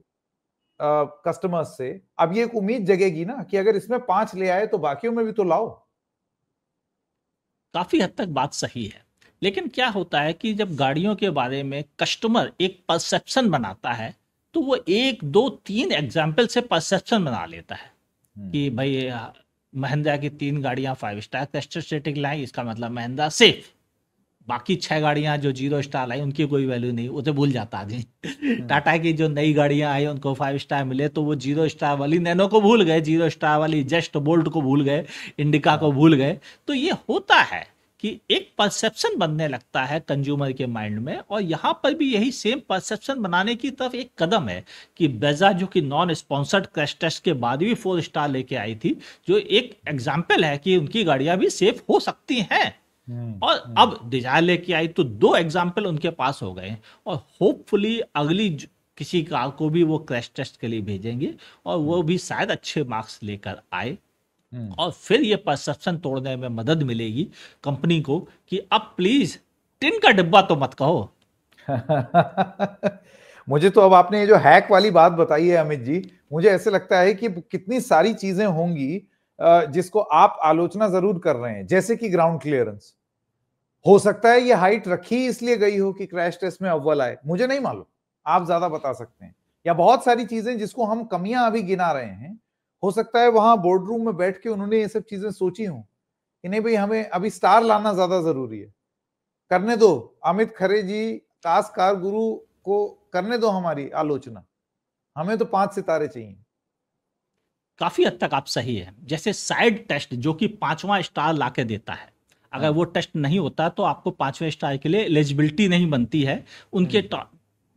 कस्टमर्स से अब ये एक उम्मीद जगेगी ना कि अगर इसमें पांच ले आए तो बाकियों में भी तो लाओ काफी हद तक बात सही है लेकिन क्या होता है कि जब गाड़ियों के बारे में कस्टमर एक परसेप्शन बनाता है तो वो एक दो तीन एग्जाम्पल से परसेप्शन बना लेता है हम्म। कि भाई महिंद्रा की तीन गाड़ियां फाइव स्टार टेस्टर स्टेटिक लाई इसका मतलब महिंद्रा सेफ बाकी छह गाड़ियां जो जीरो स्टार लाई उनकी कोई वैल्यू नहीं उसे भूल जाता आदमी हम्म। टाटा की जो नई गाड़ियां आई उनको फाइव स्टार मिले तो वो जीरो स्टार वाली नैनो को भूल गए जीरो स्टार वाली जस्ट बोल्ट को भूल गए इंडिका को हाँ। भूल गए तो ये होता है कि एक परसेप्शन बनने लगता है कंज्यूमर के माइंड में और यहाँ पर भी यही सेम परसेप्शन बनाने की तरफ एक कदम है कि बेजा जो कि नॉन स्पॉन्सर्ड क्रैश टेस्ट के बाद भी फोर स्टार लेके आई थी जो एक एग्जाम्पल है कि उनकी गाड़ियां भी सेफ हो सकती हैं हम्म, और हम्म। अब डिजायर लेके आई तो दो एग्जाम्पल उनके पास हो गए और होपफुली अगली किसी कार को भी वो क्रैश टेस्ट के लिए भेजेंगे और वो हम्म। भी शायद अच्छे मार्क्स लेकर आए हम्म। और फिर ये परसेप्शन तोड़ने में मदद मिलेगी कंपनी को कि अब प्लीज टिन का डिब्बा तो मत कहो मुझे तो अब आपने ये जो हैक वाली बात बताई है अमित जी मुझे ऐसे लगता है कि कितनी सारी चीजें होंगी जिसको आप आलोचना जरूर कर रहे हैं जैसे कि ग्राउंड क्लियरेंस हो सकता है ये हाइट रखी इसलिए गई हो कि क्रैश टेस्ट में अव्वल आए मुझे नहीं मालूम आप ज्यादा बता सकते हैं या बहुत सारी चीजें जिसको हम कमियां अभी गिना रहे हैं हो सकता है वहां बोर्ड रूम में बैठ के उन्होंने ये सब चीजें सोची हूँ कि नहीं भाई हमें अभी स्टार लाना ज्यादा जरूरी है करने दो अमित खरे जी कास कार गुरु को करने दो हमारी आलोचना हमें तो पांच सितारे चाहिए काफी हद तक आप सही है जैसे साइड टेस्ट जो कि पांचवा स्टार के देता है अगर हाँ। वो टेस्ट नहीं होता तो आपको पांचवें स्टार के लिए एलिजिबिलिटी नहीं बनती है उनके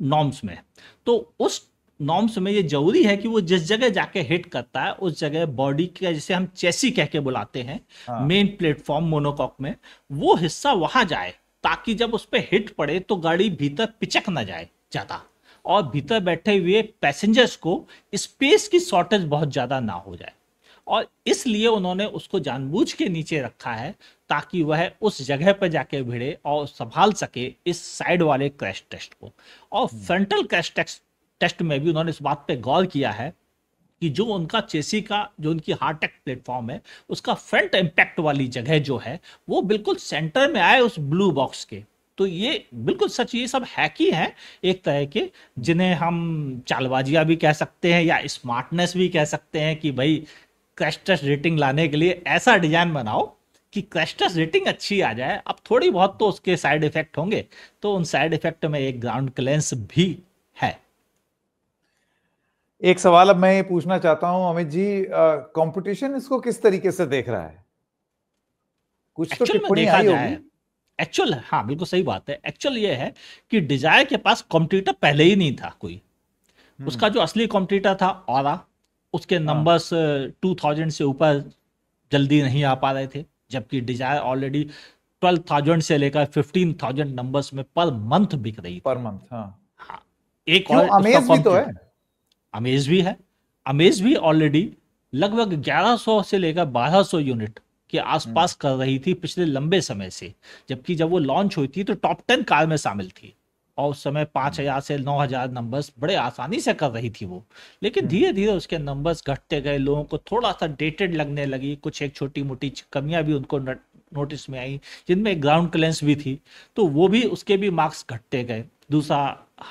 नॉर्म्स में तो उस नॉर्म्स में ये जरूरी है कि वो जिस जगह जाके हिट करता है उस जगह बॉडी के जिसे हम चेसी कह के बुलाते हैं हाँ। मेन प्लेटफॉर्म मोनोकॉक में वो हिस्सा वहां जाए ताकि जब उस पर हिट पड़े तो गाड़ी भीतर पिचक ना जाए ज्यादा और भीतर बैठे हुए पैसेंजर्स को स्पेस की शॉर्टेज बहुत ज्यादा ना हो जाए और इसलिए उन्होंने उसको जानबूझ के नीचे रखा है ताकि वह उस जगह पर जाके भिड़े और संभाल सके इस साइड वाले क्रैश टेस्ट को और फ्रंटल क्रैश टेस्ट टेस्ट में भी उन्होंने इस बात पे गौर किया है कि जो उनका चेसी का जो उनकी हार्ट एक्ट प्लेटफॉर्म है उसका फ्रंट इम्पैक्ट वाली जगह जो है वो बिल्कुल सेंटर में आए उस ब्लू बॉक्स के तो ये बिल्कुल सच ये सब हैक ही है एक तरह के जिन्हें हम चालबाजिया भी कह सकते हैं या स्मार्टनेस भी कह सकते हैं कि भाई क्रैश रेटिंग लाने के लिए ऐसा डिजाइन बनाओ कि क्रैश रेटिंग अच्छी आ जाए अब थोड़ी बहुत तो उसके साइड इफेक्ट होंगे तो उन साइड इफेक्ट में एक ग्राउंड क्लेंस भी है एक सवाल अब मैं ये पूछना चाहता हूं अमित जी कंपटीशन इसको किस तरीके से देख रहा है कुछ तो टिप्पणी आई होगी एक्चुअल हाँ बिल्कुल सही बात है एक्चुअल ये है कि डिजायर के पास कॉम्पिटिटर पहले ही नहीं था कोई हम्म। उसका जो असली कॉम्पिटिटर था और उसके नंबर्स टू थाउजेंड से ऊपर जल्दी नहीं आ पा रहे थे जबकि डिजायर ऑलरेडी ट्वेल्व थाउजेंड से लेकर फिफ्टीन थाउजेंड नंबर्स में पर मंथ बिक रही पर मंथ हाँ, हाँ एक और अमेज भी तो है अमेज भी है अमेज भी ऑलरेडी लगभग 1100 से लेकर 1200 यूनिट के आसपास कर रही थी पिछले लंबे समय से जबकि जब वो लॉन्च हुई थी तो टॉप टेन कार में शामिल थी और उस समय पाँच हजार से नौ हजार नंबर्स बड़े आसानी से कर रही थी वो लेकिन हम्म। धीरे धीरे उसके नंबर्स घटते गए लोगों को थोड़ा सा डेटेड लगने लगी कुछ एक छोटी मोटी कमियां भी उनको नोटिस में आई जिनमें ग्राउंड क्लेंस भी थी तो वो भी उसके भी मार्क्स घटते गए दूसरा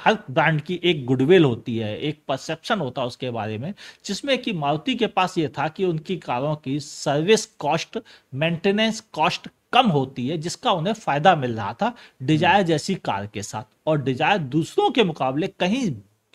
हर ब्रांड की एक गुडविल होती है एक परसेप्शन होता है उसके बारे में जिसमें कि मारुति के पास ये था कि उनकी कारों की सर्विस कॉस्ट मेंटेनेंस कॉस्ट कम होती है जिसका उन्हें फायदा मिल रहा था डिजायर हम्म। जैसी कार के साथ और डिजायर दूसरों के मुकाबले कहीं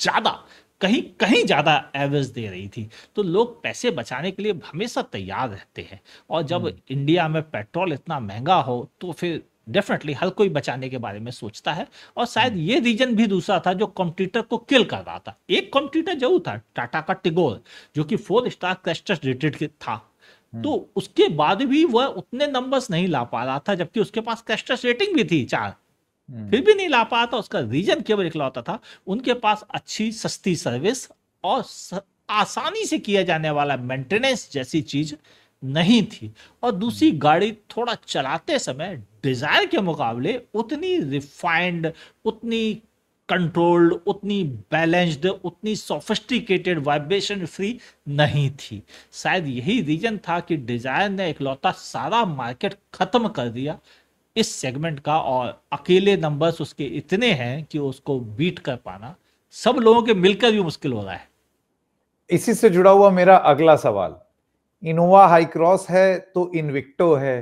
ज़्यादा कहीं कहीं ज़्यादा एवरेज दे रही थी तो लोग पैसे बचाने के लिए हमेशा तैयार रहते हैं और जब इंडिया हम्म। में पेट्रोल इतना महंगा हो तो फिर डेफिनेटली हर कोई बचाने के बारे में सोचता है और शायद हम्म। ये रीजन भी दूसरा था जो कंप्यूटर को किल कर रहा था एक कंप्यूटर जरूर था टाटा का टिगोर जो कि फोर स्टार क्रेस्टर्स रेटेड था हम्म। तो उसके बाद भी वह उतने नंबर्स नहीं ला पा रहा था जबकि उसके पास क्रेस्टर्स रेटिंग भी थी चार हम्म। फिर भी नहीं ला पाया था उसका रीजन केवल इकलौता था उनके पास अच्छी सस्ती सर्विस और स, आसानी से किया जाने वाला मेंटेनेंस जैसी चीज नहीं थी और दूसरी हम्म। गाड़ी थोड़ा चलाते समय डिजायर के मुकाबले उतनी रिफाइंड उतनी कंट्रोल्ड उतनी बैलेंस्ड उतनी सोफिस्टिकेटेड वाइब्रेशन फ्री नहीं थी शायद यही रीजन था कि डिजायर ने इकलौता सारा मार्केट खत्म कर दिया इस सेगमेंट का और अकेले नंबर्स उसके इतने हैं कि उसको बीट कर पाना सब लोगों के मिलकर भी मुश्किल हो रहा है इसी से जुड़ा हुआ मेरा अगला सवाल इनोवा हाई क्रॉस है तो इनविक्टो है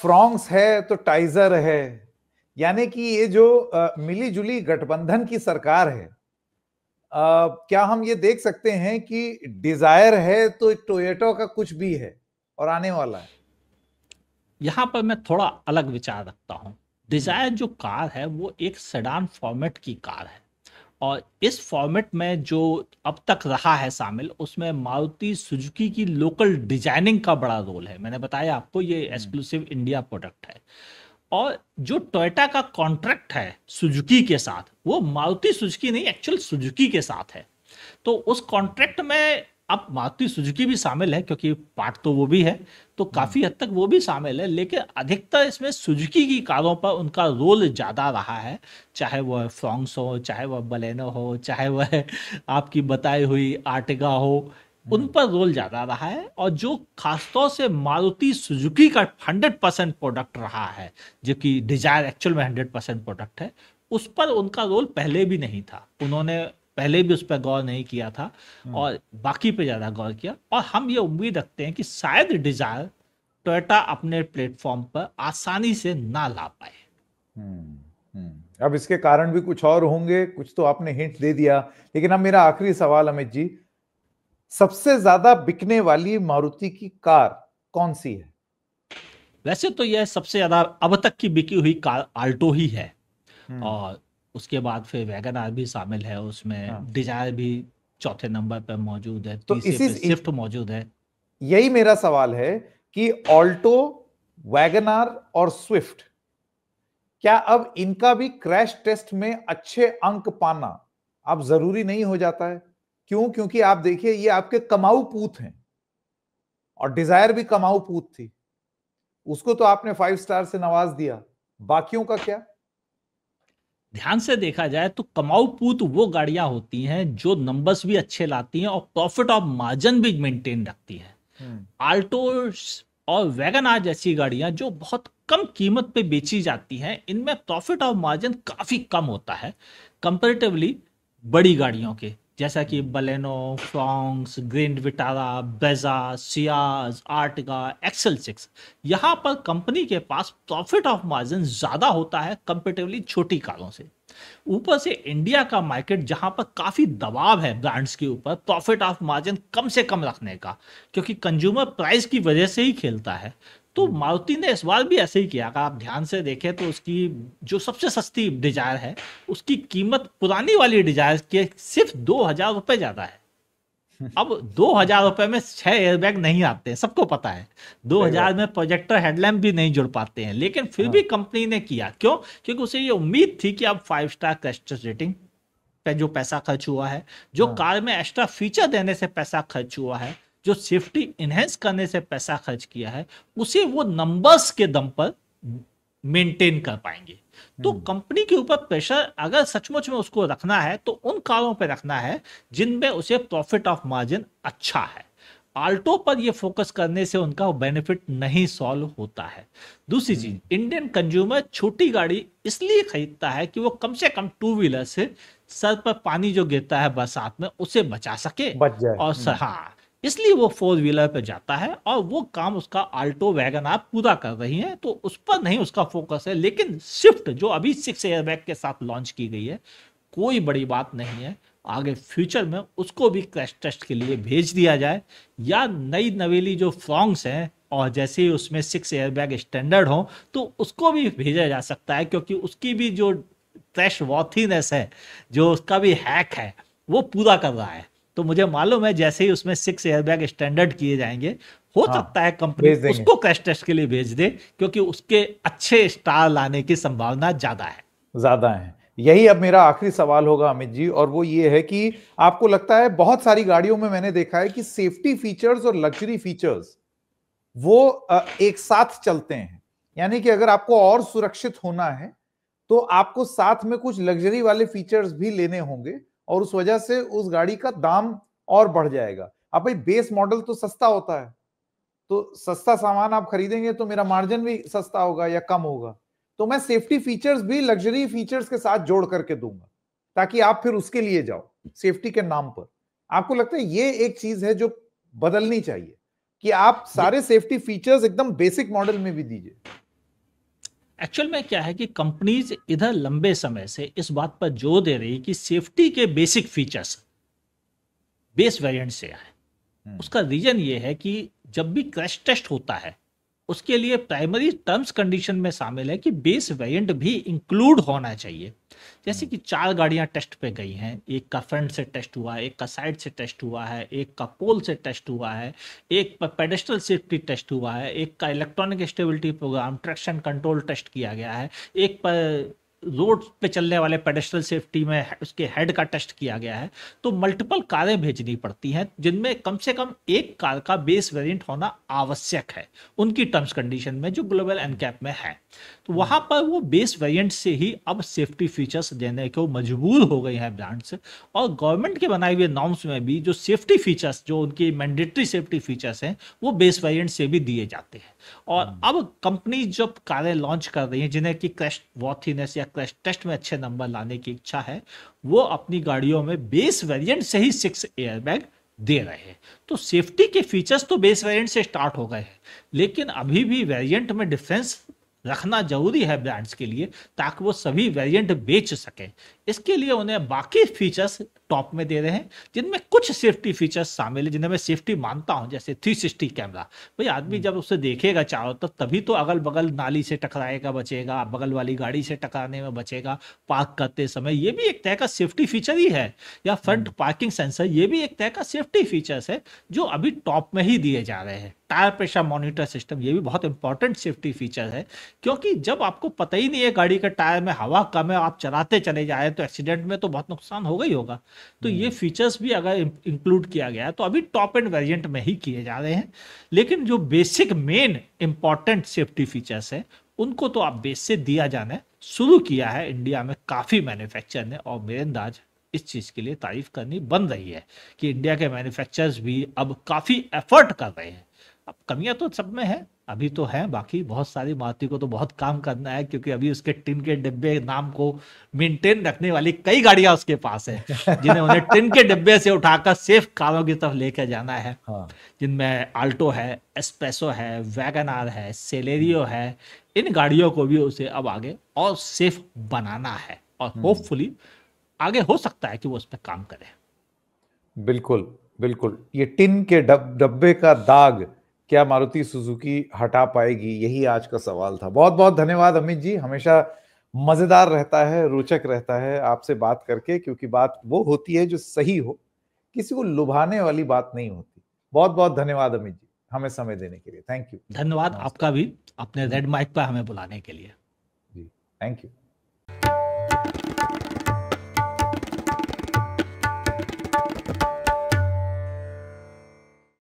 फ्रॉन्क्स है तो टाइजर है यानी कि ये जो मिलीजुली गठबंधन की सरकार है आ, क्या हम ये देख सकते हैं कि डिजायर है तो टोयोटो का कुछ भी है और आने वाला है यहाँ पर मैं थोड़ा अलग विचार रखता हूँ हम्म। डिज़ायर जो कार है वो एक सेडान फॉर्मेट की कार है और इस फॉर्मेट में जो अब तक रहा है शामिल उसमें मारुति सुजुकी की लोकल डिजाइनिंग का बड़ा रोल है मैंने बताया आपको ये एक्सक्लूसिव इंडिया प्रोडक्ट है और जो टोयोटा का कॉन्ट्रैक्ट है सुजुकी के साथ वो मारुति सुजुकी नहीं एक्चुअल सुजुकी के साथ है तो उस कॉन्ट्रैक्ट में अब मारुति सुजुकी भी शामिल है क्योंकि पार्ट तो वो भी है तो हम्म। काफ़ी हद तक वो भी शामिल है लेकिन अधिकतर इसमें सुजुकी की कारों पर उनका रोल ज़्यादा रहा है चाहे वह फ्रॉन्ग्स हो चाहे वह बलेनो हो चाहे वह आपकी बताई हुई आर्टिगा हो उन हम्म। पर रोल ज़्यादा रहा है और जो खासतौर से मारुति सुजुकी का हंड्रेड परसेंट प्रोडक्ट रहा है जो कि डिजायर एक्चुअल में हंड्रेड परसेंट प्रोडक्ट है उस पर उनका रोल पहले भी नहीं था उन्होंने पहले भी उस पर गौर नहीं किया था हम्म। और बाकी पे ज़्यादा गौर किया और हम ये उम्मीद रखते हैं कि शायद डिज़ायर टोयोटा अपने प्लेटफॉर्म पर आसानी से ना ला पाए हम्म, हम्म। अब इसके कारण भी कुछ और होंगे कुछ तो आपने हिंट दे दिया लेकिन अब मेरा आखिरी सवाल अमित जी सबसे ज्यादा बिकने वाली मारुति की कार कौन सी है वैसे तो यह सबसे ज्यादा अब तक की बिकी हुई कार आल्टो ही है और उसके बाद फिर वैगन आर भी शामिल है उसमें हाँ। डिजायर भी चौथे नंबर पर मौजूद है तो इसी स्विफ्ट मौजूद है यही मेरा सवाल है कि ऑल्टो वैगन आर और स्विफ्ट क्या अब इनका भी क्रैश टेस्ट में अच्छे अंक पाना अब जरूरी नहीं हो जाता है क्यों क्योंकि आप देखिए ये आपके कमाऊ पूत हैं और डिजायर भी कमाऊ पूत थी उसको तो आपने फाइव स्टार से नवाज दिया बाकियों का क्या ध्यान से देखा जाए तो कमाऊ पूत वो गाड़ियां होती हैं जो नंबर्स भी अच्छे लाती हैं और प्रॉफिट ऑफ मार्जिन भी मेंटेन रखती हैं आल्टो हम्म। और वैगन आर जैसी गाड़ियां जो बहुत कम कीमत पे बेची जाती हैं इनमें प्रॉफिट ऑफ मार्जिन काफ़ी कम होता है कंपेरेटिवली बड़ी गाड़ियों के जैसा कि Baleno Fronx Grand Vitara Brezza Ciaz Ertiga XL six यहाँ पर कंपनी के पास प्रॉफिट ऑफ मार्जिन ज़्यादा होता है कंपेटिवली छोटी कारों से ऊपर से इंडिया का मार्केट जहां पर काफी दबाव है ब्रांड्स के ऊपर प्रॉफिट ऑफ मार्जिन कम से कम रखने का क्योंकि कंज्यूमर प्राइस की वजह से ही खेलता है तो मारुति ने इस बार भी ऐसे ही किया अगर आप ध्यान से देखें तो उसकी जो सबसे सस्ती डिजायर है उसकी कीमत पुरानी वाली डिजायर के सिर्फ दो हजार रुपये ज्यादा है अब दो हजार रुपए में छह एयरबैग नहीं आते हैं सबको पता है दो हजार में प्रोजेक्टर हेडलैम्प भी नहीं जुड़ पाते हैं लेकिन फिर भी कंपनी हाँ। ने किया क्यों क्योंकि उसे ये उम्मीद थी कि अब फाइव स्टार क्रस्टर्स रेटिंग पे जो पैसा खर्च हुआ है जो हाँ। कार में एक्स्ट्रा फीचर देने से पैसा खर्च हुआ है जो सेफ्टी इन्हेंस करने से पैसा खर्च किया है उसे वो नंबर्स के दम पर मेंटेन कर पाएंगे तो कंपनी हम्म। के ऊपर प्रेशर अगर सचमुच में उसको रखना है तो उन कारों पर रखना है जिनमें उसे प्रॉफिट ऑफ मार्जिन अच्छा है आल्टो पर ये फोकस करने से उनका बेनिफिट नहीं सॉल्व होता है दूसरी चीज इंडियन कंज्यूमर छोटी गाड़ी इसलिए खरीदता है कि वो कम से कम टू व्हीलर से सर पर पानी जो गिरता है बरसात में उसे बचा सके बच जाए और हम्म। हाँ इसलिए वो फोर व्हीलर पे जाता है और वो काम उसका आल्टो वैगन आप पूरा कर रही हैं तो उस पर नहीं उसका फोकस है लेकिन स्विफ्ट जो अभी सिक्स एयरबैग के साथ लॉन्च की गई है कोई बड़ी बात नहीं है आगे फ्यूचर में उसको भी क्रैश टेस्ट के लिए भेज दिया जाए या नई नवेली जो फ्रॉन्ग्स हैं और जैसे ही उसमें सिक्स एयरबैग स्टैंडर्ड हो तो उसको भी भेजा जा सकता है क्योंकि उसकी भी जो क्रैश वॉथीनेस है जो उसका भी हैक है वो पूरा कर रहा है तो मुझे मालूम है जैसे ही उसमें सिक्स एयरबैग स्टैंडर्ड किए जाएंगे हो हाँ, सकता है कंपनी उसको क्रैश टेस्ट के लिए भेज दे क्योंकि उसके अच्छे स्टार लाने की संभावना ज्यादा है ज्यादा है यही अब मेरा आखिरी सवाल होगा अमित जी और वो ये है कि आपको लगता है बहुत सारी गाड़ियों में मैंने देखा है कि सेफ्टी फीचर्स और लग्जरी फीचर्स वो एक साथ चलते हैं यानी कि अगर आपको और सुरक्षित होना है तो आपको साथ में कुछ लग्जरी वाले फीचर्स भी लेने होंगे और उस वजह से उस गाड़ी का दाम और बढ़ जाएगा अब भाई बेस मॉडल तो सस्ता होता है तो सस्ता सामान आप खरीदेंगे तो मेरा मार्जिन भी सस्ता होगा या कम होगा तो मैं सेफ्टी फीचर्स भी लग्जरी फीचर्स के साथ जोड़ करके दूंगा ताकि आप फिर उसके लिए जाओ सेफ्टी के नाम पर आपको लगता है ये एक चीज है जो बदलनी चाहिए कि आप सारे सेफ्टी फीचर्स एकदम बेसिक मॉडल में भी दीजिए एक्चुअल में क्या है कि कंपनीज इधर लंबे समय से इस बात पर जोर दे रही कि सेफ्टी के बेसिक फीचर्स बेस वेरिएंट से आए हम्म। उसका रीजन ये है कि जब भी क्रैश टेस्ट होता है उसके लिए प्राइमरी टर्म्स कंडीशन में शामिल है कि बेस वेरिएंट भी इंक्लूड होना चाहिए जैसे कि चार गाड़ियां टेस्ट पे गई हैं एक का फ्रंट से टेस्ट हुआ है एक का साइड से टेस्ट हुआ है एक का पोल से टेस्ट हुआ है एक पर पेडेस्टल सेफ्टी टेस्ट हुआ है एक का electronic stability programme traction control test किया गया है एक पर रोड पे चलने वाले पेडेस्ट्रल सेफ्टी में उसके हेड का टेस्ट किया गया है तो मल्टीपल कारें भेजनी पड़ती हैं जिनमें कम से कम एक कार का बेस वेरिएंट होना आवश्यक है उनकी टर्म्स कंडीशन में जो ग्लोबल एनकैप में है तो वहां पर वो बेस वेरिएंट से ही अब सेफ्टी फीचर्स देने को मजबूर हो गई हैं ब्रांड्स और गवर्नमेंट के बनाए हुए नॉर्म्स में भी जो सेफ्टी फीचर्स जो उनकी मैंडेटरी सेफ्टी फीचर्स हैं वो बेस वेरिएंट से भी दिए जाते हैं और हम्म। अब कंपनी जब कारें लॉन्च कर रही हैं जिन्हें कि क्रैश वॉथिनेस या क्रैश टेस्ट में अच्छे नंबर लाने की इच्छा है वो अपनी गाड़ियों में बेस वेरिएंट से ही सिक्स एयरबैग दे रहे हैं तो सेफ्टी के फीचर्स तो बेस वेरिएंट से स्टार्ट हो गए हैं लेकिन अभी भी वेरिएंट में डिफरेंस रखना जरूरी है ब्रांड्स के लिए ताकि वो सभी वेरिएंट बेच सकें इसके लिए उन्हें बाकी फीचर्स टॉप में दे रहे हैं जिनमें कुछ सेफ्टी फीचर्स शामिल है जिन्हें मैं सेफ्टी मानता हूँ जैसे 360 कैमरा भाई आदमी जब उसे देखेगा चारों तरफ तभी तो अगल बगल नाली से टकराएगा बचेगा बगल वाली गाड़ी से टकराने में बचेगा पार्क करते समय ये भी एक तरह का सेफ्टी फीचर ही है या फ्रंट पार्किंग सेंसर ये भी एक तरह का सेफ्टी फीचर्स है जो अभी टॉप में ही दिए जा रहे हैं टायर प्रेशर मॉनिटर सिस्टम ये भी बहुत इंपॉर्टेंट सेफ्टी फीचर है क्योंकि जब आपको पता ही नहीं है गाड़ी के टायर में हवा कम है आप चलाते चले जाए तो एक्सीडेंट में तो बहुत नुकसान हो गई होगा तो ये फीचर्स हम्म। भी अगर इंक्लूड किया गया तो अभी टॉप एंड वेरिएंट में ही किए जा रहे हैं लेकिन जो basic main important safety features है उनको तो आप बेस से दिया जाना शुरू किया है इंडिया में काफ़ी मैन्युफैक्चर ने और मेरे अंदाज इस चीज़ के लिए तारीफ करनी बन रही है कि इंडिया के मैन्युफैक्चरर्स भी अब काफ़ी एफर्ट कर रहे हैं अब कमियां तो सब में है अभी तो है बाकी बहुत सारी मारुति को तो बहुत काम करना है क्योंकि अभी उसके टिन के डिब्बे नाम को मेंटेन रखने वाली कई गाड़ियां उसके पास है जिन्हें उन्हें टिन के डिब्बे से उठाकर सेफ कारों की तरफ लेकर जाना है हाँ। जिनमें आल्टो है एस्पेसो है वैगन आर है सेलेरियो हम्म। है इन गाड़ियों को भी उसे अब आगे और सेफ बनाना है और होपफुली हम्म। आगे हो सकता है कि वो उस पर काम करे बिल्कुल बिल्कुल ये टिन के डब्बे का दाग क्या मारुति सुजुकी हटा पाएगी यही आज का सवाल था बहुत बहुत धन्यवाद अमित जी हमेशा मजेदार रहता है रोचक रहता है आपसे बात करके क्योंकि बात वो होती है जो सही हो किसी को लुभाने वाली बात नहीं होती बहुत बहुत धन्यवाद अमित जी हमें समय देने के लिए थैंक यू धन्यवाद आपका भी अपने रेड माइक पर हमें बुलाने के लिए जी थैंक यू